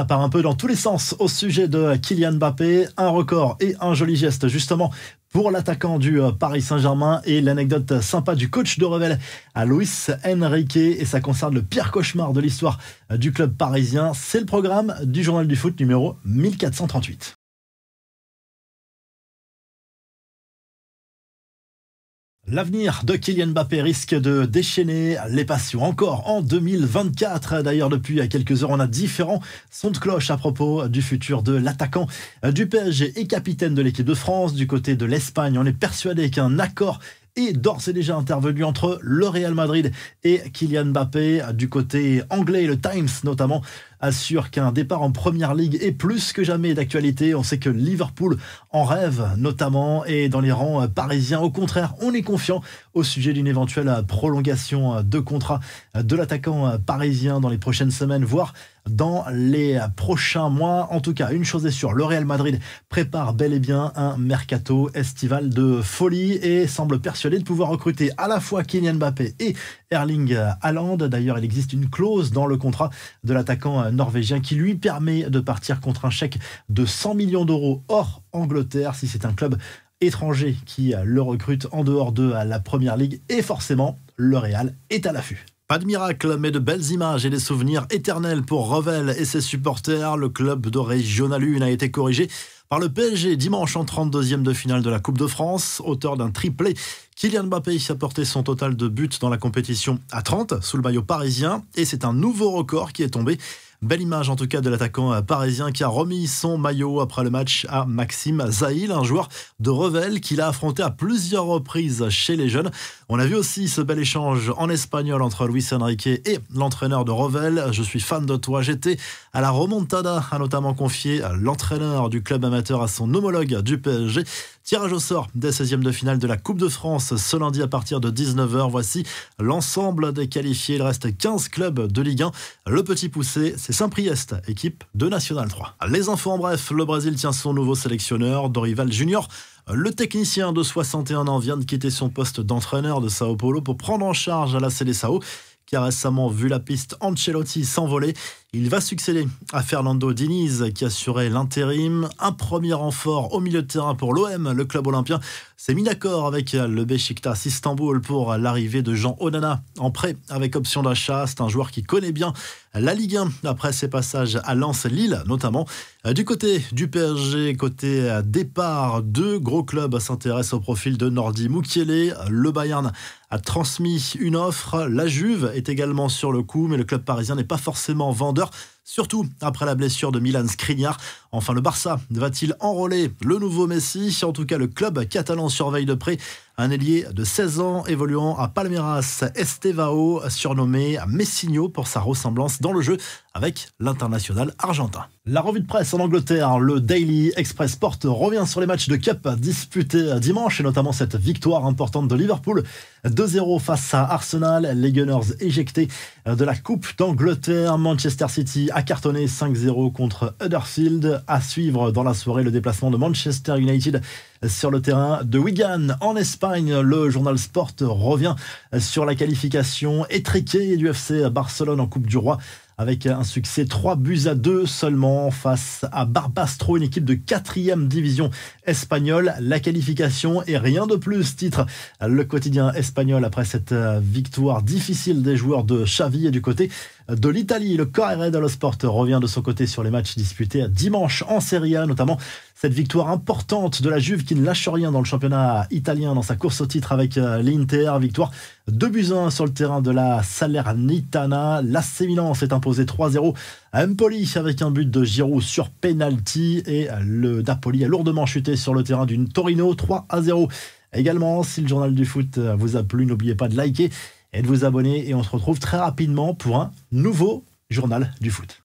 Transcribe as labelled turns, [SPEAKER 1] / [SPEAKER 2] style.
[SPEAKER 1] Ça part un peu dans tous les sens au sujet de Kylian Mbappé. Un record et un joli geste justement pour l'attaquant du euh, Paris Saint-Germain et l'anecdote sympa du coach de Revel à Luis Enrique et ça concerne le pire cauchemar de l'histoire euh, du club parisien. C'est le programme du journal du foot numéro 1438. L'avenir de Kylian Mbappé risque de déchaîner les passions encore en 2024. D'ailleurs, depuis quelques heures, on a différents sons de cloche à propos du futur de l'attaquant euh, du PSG et capitaine de l'équipe de France. Du côté de l'Espagne, on est persuadé qu'un accord est d'ores et déjà intervenu entre le Real Madrid et Kylian Mbappé. Du côté anglais, le Times notamment assure qu'un départ en première ligue est plus que jamais d'actualité. On sait que Liverpool en rêve, notamment, et dans les rangs parisiens. Au contraire, on est confiant au sujet d'une éventuelle prolongation de contrat de l'attaquant parisien dans les prochaines semaines, voire dans les prochains mois. En tout cas, une chose est sûre, le Real Madrid prépare bel et bien un mercato estival de folie et semble persuadé de pouvoir recruter à la fois Kylian Mbappé et Erling Haaland. D'ailleurs, il existe une clause dans le contrat de l'attaquant norvégien qui lui permet de partir contre un chèque de 100 millions d'euros hors Angleterre si c'est un club étranger qui euh, le recrute en dehors de euh, la Première Ligue et forcément le Real est à l'affût. Pas de miracle, mais de belles images et des souvenirs éternels pour Revel et ses supporters. Le club de Régional a été corrigé par le PSG dimanche en 32e de finale de la Coupe de France, auteur d'un triplé. Kylian Mbappé s'est porté son total de buts dans la compétition à 30 sous le maillot parisien et c'est un nouveau record qui est tombé Belle image en tout cas de l'attaquant euh, parisien qui a remis son maillot après le match à Maxime Zahil, un joueur de Revel qu'il a affronté à plusieurs reprises chez les jeunes. On a vu aussi ce bel échange en espagnol entre Luis Enrique et l'entraîneur de Revel. Je suis fan de toi, j'étais à la remontada, a notamment confié l'entraîneur du club amateur à son homologue du PSG. Tirage au sort des 16e de finale de la Coupe de France ce lundi à partir de 19h. Voici l'ensemble des qualifiés. Il reste 15 clubs de Ligue 1. Le petit poussé, c'est Saint-Priest, équipe de National 3. Les infos en bref, le Brésil tient son nouveau sélectionneur, Dorival Junior. Le technicien de 61 ans vient de quitter son poste d'entraîneur de Sao Paulo pour prendre en charge à la Sao, qui a récemment vu la piste Ancelotti s'envoler. Il va succéder à Fernando Diniz qui assurait l'intérim. Un premier renfort au milieu de terrain pour l'OM. Le club olympien s'est mis d'accord avec le Beşiktaş Istanbul pour l'arrivée de Jean Onana en prêt avec option d'achat. C'est un joueur qui connaît bien la Ligue 1 après ses passages à Lens, Lille notamment. Du côté du PSG, côté départ, deux gros clubs s'intéressent au profil de Nordi Mukiele. Le Bayern a transmis une offre. La Juve est également sur le coup, mais le club parisien n'est pas forcément vendeur alors surtout après la blessure de Milan Skriniar. Enfin, le Barça va-t-il enrôler le nouveau Messi En tout cas, le club catalan surveille de près un ailier de 16 ans évoluant à Palmeiras Estevao, surnommé Messinho pour sa ressemblance dans le jeu avec l'international argentin. La revue de presse en Angleterre, le Daily Express Sport revient sur les matchs de Cup disputés dimanche et notamment cette victoire importante de Liverpool 2-0 face à Arsenal, les Gunners éjectés de la Coupe d'Angleterre, Manchester City a cartonné 5-0 contre Huddersfield. À suivre dans la soirée le déplacement de Manchester United sur le terrain de Wigan en Espagne. Le journal Sport revient sur la qualification étriquée du FC Barcelone en Coupe du Roi avec un succès 3 buts à 2 seulement face à Barbastro, une équipe de 4 division espagnole. La qualification et rien de plus, titre le quotidien espagnol après cette euh, victoire difficile des joueurs de Xavi et du côté de l'Italie. Le Corriere de Sport revient de son côté sur les matchs disputés dimanche en Serie A, notamment cette victoire importante de la Juve qui ne lâche rien dans le championnat italien dans sa course au titre avec euh, l'Inter. Victoire 2 buts sur le terrain de la Salernitana. La Sémilan s'est imposée 3-0 à Empoli avec un but de Giroud sur penalty et euh, le Napoli a lourdement chuté sur le terrain d'une Torino 3-0. Également, si le journal du foot euh, vous a plu, n'oubliez pas de liker et de vous abonner. Et on se retrouve très rapidement pour un nouveau journal du foot.